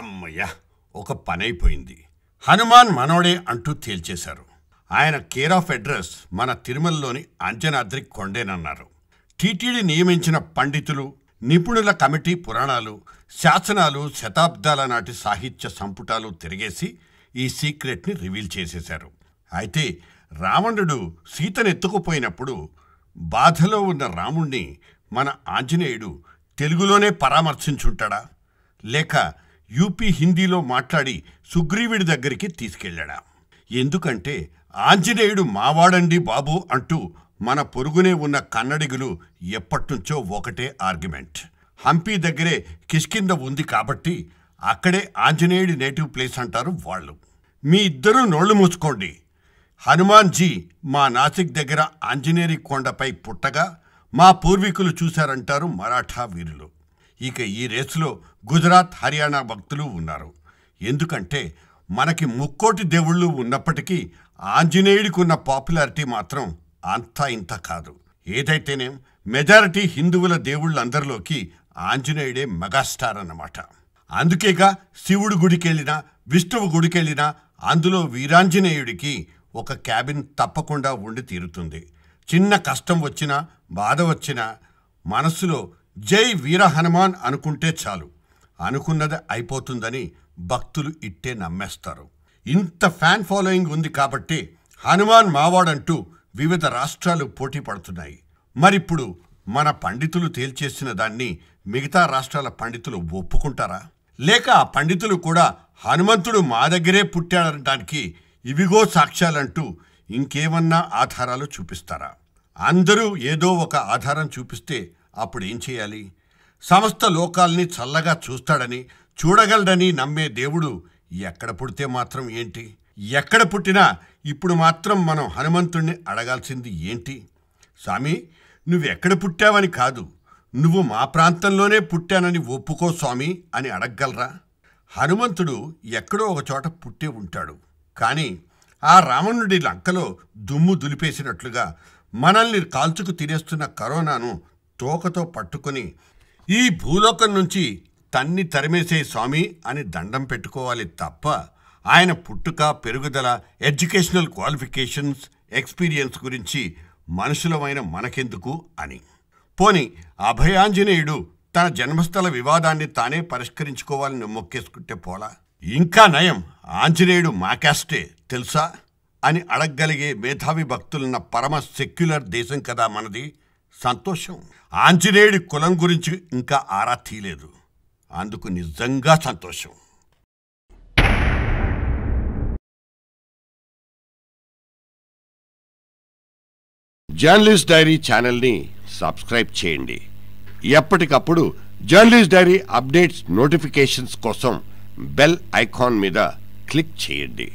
అమ్మయ్య ఒక పనైపోయింది హనుమాన్ మనోడే అంటూ తేల్చేశారు ఆయన కేర్ ఆఫ్ అడ్రస్ మన తిరుమలలోని అంజనాద్రి కొండేనన్నారు టీటీడీ నియమించిన పండితులు నిపుణుల కమిటీ పురాణాలు శాసనాలు శతాబ్దాల నాటి సాహిత్య సంపుటాలు తిరిగేసి ఈ సీక్రెట్ని రివీల్ చేసేశారు అయితే రావణుడు సీతనెత్తుకుపోయినప్పుడు బాధలో ఉన్న రాముణ్ణి మన ఆంజనేయుడు తెలుగులోనే పరామర్శించుంటాడా లేక యూపీ హిందీలో మాట్లాడి సుగ్రీవుడి దగ్గరికి తీసుకెళ్ళాడా ఎందుకంటే ఆంజనేయుడు మావాడండి బాబు అంటూ మన పొరుగునే ఉన్న కన్నడిగులు ఎప్పటినుంచో ఒకటే ఆర్గ్యుమెంట్ హంపీ దగ్గరే కిష్కింద ఉంది కాబట్టి అక్కడే ఆంజనేయుడి నేటివ్ ప్లేస్ అంటారు వాళ్ళు మీ ఇద్దరూ నోళ్లు మూసుకోండి హనుమాన్జీ మా నాసిక్ దగ్గర ఆంజనేయరి కొండపై పుట్టగా మా పూర్వీకులు చూశారంటారు మరాఠా వీరులు ఇక ఈ రేసులో గుజరాత్ హర్యానా భక్తులు ఉన్నారు ఎందుకంటే మనకి ముక్కోటి దేవుళ్ళు ఉన్నప్పటికీ ఆంజనేయుడికి ఉన్న పాపులారిటీ మాత్రం అంతా ఇంత కాదు ఏదైతేనేం మెజారిటీ హిందువుల దేవుళ్ళందరిలోకి ఆంజనేయుడే మెగాస్టార్ అన్నమాట అందుకేగా శివుడు గుడికెళ్ళినా విష్ణువు గుడికెళ్ళినా అందులో వీరాంజనేయుడికి ఒక క్యాబిన్ తప్పకుండా ఉండి తీరుతుంది చిన్న కష్టం వచ్చినా బాధ వచ్చినా మనస్సులో జై వీర హనుమాన్ అనుకుంటే చాలు అనుకున్నది అయిపోతుందని భక్తులు ఇట్టే నమ్మేస్తారు ఇంత ఫ్యాన్ ఫాలోయింగ్ ఉంది కాబట్టి హనుమాన్ మావాడంటూ వివిధ రాష్ట్రాలు పోటీ పడుతున్నాయి మరిప్పుడు మన పండితులు తేల్చేసిన దాన్ని మిగతా రాష్ట్రాల పండితులు ఒప్పుకుంటారా లేక ఆ పండితులు కూడా హనుమంతుడు మా దగ్గరే పుట్టాడటానికి ఇవిగో సాక్ష్యాలంటూ ఇంకేమన్నా ఆధారాలు చూపిస్తారా అందరూ ఏదో ఒక ఆధారం చూపిస్తే అప్పుడు ఏం చేయాలి సమస్త లోకాల్ని చల్లగా చూస్తాడని చూడగలడని నమ్మే దేవుడు ఎక్కడ పుడితే మాత్రం ఏంటి ఎక్కడ పుట్టినా ఇప్పుడు మాత్రం మనం హనుమంతుణ్ణి అడగాల్సింది ఏంటి స్వామి నువ్వెక్కడ పుట్టావని కాదు నువ్వు మా ప్రాంతంలోనే పుట్టానని ఒప్పుకో స్వామి అని అడగగలరా హనుమంతుడు ఎక్కడో ఒకచోట పుట్టే ఉంటాడు కానీ ఆ రావణుడి లంకలో దుమ్ము దులిపేసినట్లుగా మనల్ని కాల్చుకు తినేస్తున్న కరోనాను తోకతో పట్టుకొని ఈ భూలోకం నుంచి తన్ని తరిమేసే స్వామి అని దండం పెట్టుకోవాలి తప్ప ఆయన పుట్టుక పెరుగుదల ఎడ్యుకేషనల్ క్వాలిఫికేషన్స్ ఎక్స్పీరియన్స్ గురించి మనుషులమైన మనకెందుకు అని పోని అభయాంజనేయుడు తన జన్మస్థల వివాదాన్ని తానే పరిష్కరించుకోవాలని మొక్కేసుకుంటే పోలా ఇంకా నయం ఆంజనేయుడు మాకాస్టే తెలుసా అని అడగగలిగే మేధావి భక్తులున్న పరమ సెక్యులర్ దేశం కదా మనది సంతోషం ఆంజనేయుడి కులం గురించి ఇంకా ఆరా తీయలేదు అందుకు నిజంగా సంతోషం జర్నలిస్ట్ డైరీ ఛానల్ని సబ్స్క్రైబ్ చేయండి ఎప్పటికప్పుడు జర్నలిస్ట్ డైరీ అప్డేట్స్ నోటిఫికేషన్స్ కోసం బెల్ ఐకాన్ మీద క్లిక్ చేయండి